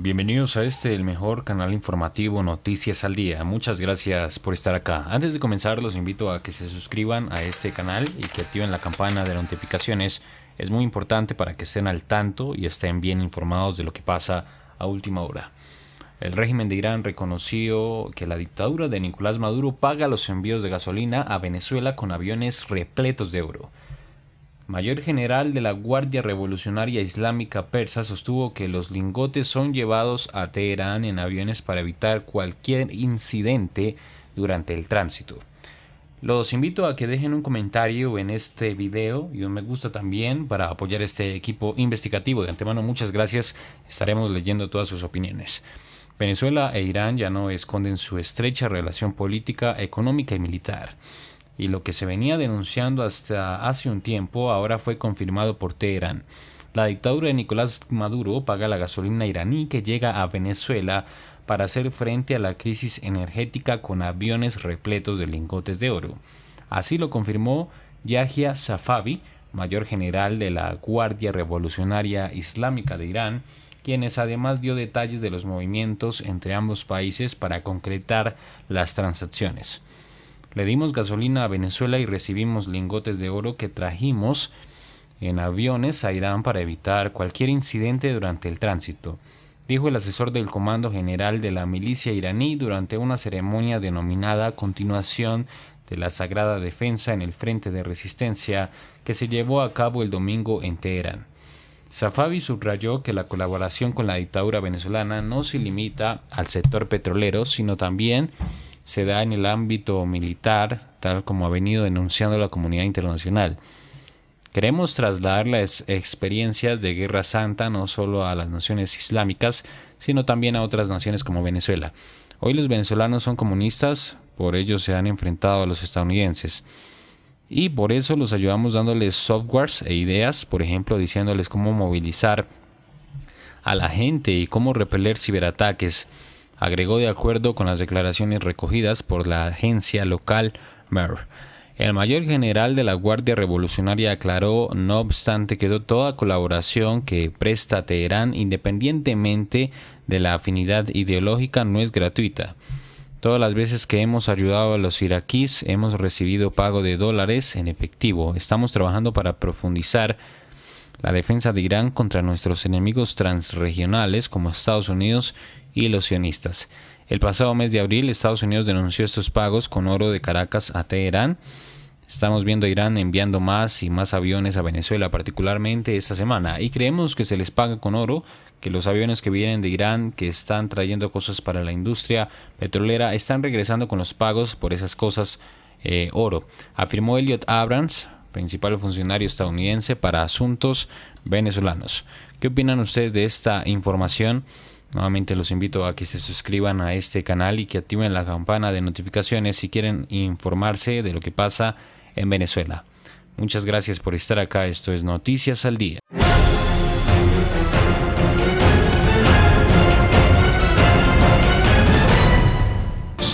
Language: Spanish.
Bienvenidos a este, el mejor canal informativo Noticias al Día. Muchas gracias por estar acá. Antes de comenzar, los invito a que se suscriban a este canal y que activen la campana de notificaciones. Es muy importante para que estén al tanto y estén bien informados de lo que pasa a última hora. El régimen de Irán reconoció que la dictadura de Nicolás Maduro paga los envíos de gasolina a Venezuela con aviones repletos de oro mayor general de la Guardia Revolucionaria Islámica Persa, sostuvo que los lingotes son llevados a Teherán en aviones para evitar cualquier incidente durante el tránsito. Los invito a que dejen un comentario en este video y un me gusta también para apoyar este equipo investigativo. De antemano, muchas gracias. Estaremos leyendo todas sus opiniones. Venezuela e Irán ya no esconden su estrecha relación política, económica y militar y lo que se venía denunciando hasta hace un tiempo ahora fue confirmado por Teherán. La dictadura de Nicolás Maduro paga la gasolina iraní que llega a Venezuela para hacer frente a la crisis energética con aviones repletos de lingotes de oro. Así lo confirmó Yahya Safavi, mayor general de la Guardia Revolucionaria Islámica de Irán, quienes además dio detalles de los movimientos entre ambos países para concretar las transacciones. Le dimos gasolina a Venezuela y recibimos lingotes de oro que trajimos en aviones a Irán para evitar cualquier incidente durante el tránsito, dijo el asesor del Comando General de la Milicia iraní durante una ceremonia denominada Continuación de la Sagrada Defensa en el Frente de Resistencia que se llevó a cabo el domingo en Teherán. Safavi subrayó que la colaboración con la dictadura venezolana no se limita al sector petrolero, sino también se da en el ámbito militar, tal como ha venido denunciando la comunidad internacional. Queremos trasladar las experiencias de Guerra Santa no solo a las naciones islámicas, sino también a otras naciones como Venezuela. Hoy los venezolanos son comunistas, por ello se han enfrentado a los estadounidenses. Y por eso los ayudamos dándoles softwares e ideas, por ejemplo, diciéndoles cómo movilizar a la gente y cómo repeler ciberataques agregó de acuerdo con las declaraciones recogidas por la agencia local MER. El mayor general de la Guardia Revolucionaria aclaró, no obstante, que toda colaboración que presta Teherán, independientemente de la afinidad ideológica, no es gratuita. Todas las veces que hemos ayudado a los iraquíes, hemos recibido pago de dólares en efectivo. Estamos trabajando para profundizar la defensa de Irán contra nuestros enemigos transregionales como Estados Unidos y los sionistas. El pasado mes de abril, Estados Unidos denunció estos pagos con oro de Caracas a Teherán. Estamos viendo a Irán enviando más y más aviones a Venezuela, particularmente esta semana, y creemos que se les paga con oro, que los aviones que vienen de Irán, que están trayendo cosas para la industria petrolera, están regresando con los pagos por esas cosas eh, oro, afirmó Elliot Abrams, principal funcionario estadounidense para asuntos venezolanos. ¿Qué opinan ustedes de esta información? Nuevamente los invito a que se suscriban a este canal y que activen la campana de notificaciones si quieren informarse de lo que pasa en Venezuela. Muchas gracias por estar acá, esto es Noticias al Día.